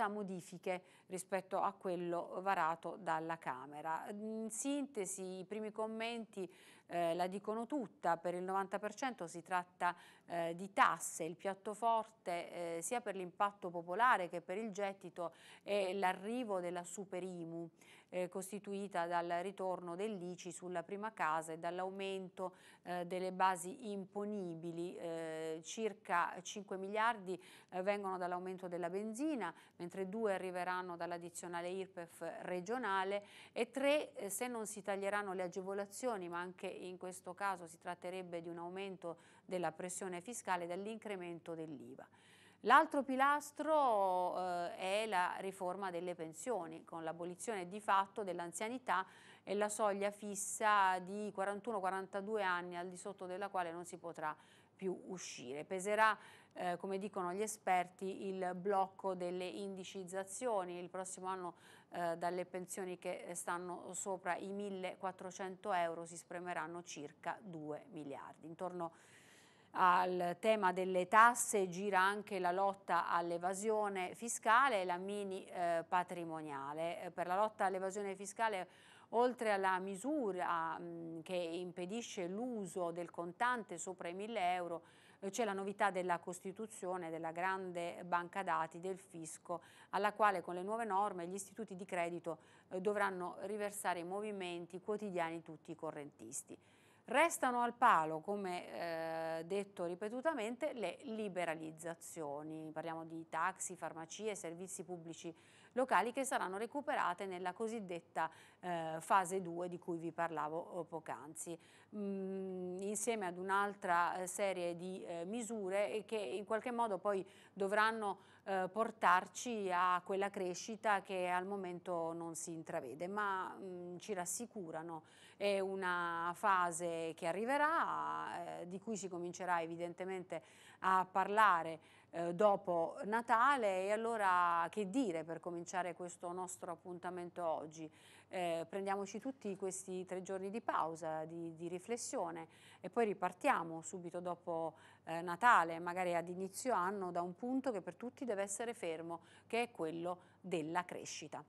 senza modifiche rispetto a quello varato dalla Camera. In sintesi i primi commenti eh, la dicono tutta, per il 90% si tratta eh, di tasse, il piatto forte eh, sia per l'impatto popolare che per il gettito è l'arrivo della superimu eh, costituita dal ritorno dell'ICI sulla prima casa e dall'aumento eh, delle basi imponibili, eh, circa 5 miliardi vengono dall'aumento della benzina, mentre 2 arriveranno dall'addizionale IRPEF regionale e 3 se non si taglieranno le agevolazioni ma anche in questo caso si tratterebbe di un aumento della pressione fiscale dall'incremento dell'IVA. L'altro pilastro eh, è la riforma delle pensioni, con l'abolizione di fatto dell'anzianità e la soglia fissa di 41-42 anni al di sotto della quale non si potrà più uscire. Peserà, eh, come dicono gli esperti, il blocco delle indicizzazioni il prossimo anno eh, dalle pensioni che stanno sopra i 1.400 euro si spremeranno circa 2 miliardi. Intorno a al tema delle tasse gira anche la lotta all'evasione fiscale e la mini eh, patrimoniale. Eh, per la lotta all'evasione fiscale oltre alla misura mh, mm, che impedisce l'uso del contante sopra i 1000 euro eh, c'è la novità della costituzione della grande banca dati del fisco alla quale con le nuove norme gli istituti di credito eh, dovranno riversare i movimenti quotidiani tutti i correntisti. Restano al palo, come eh, detto ripetutamente, le liberalizzazioni. Parliamo di taxi, farmacie, servizi pubblici locali che saranno recuperate nella cosiddetta eh, fase 2 di cui vi parlavo eh, poc'anzi. Mm, insieme ad un'altra eh, serie di eh, misure che in qualche modo poi dovranno eh, portarci a quella crescita che al momento non si intravede, ma mh, mm, ci rassicurano. È una fase che arriverà, eh, di cui si comincerà evidentemente a parlare eh, dopo Natale e allora che dire per cominciare questo nostro appuntamento oggi? Eh, prendiamoci tutti questi tre giorni di pausa, di, di riflessione e poi ripartiamo subito dopo eh, Natale, magari ad inizio anno, da un punto che per tutti deve essere fermo, che è quello della crescita.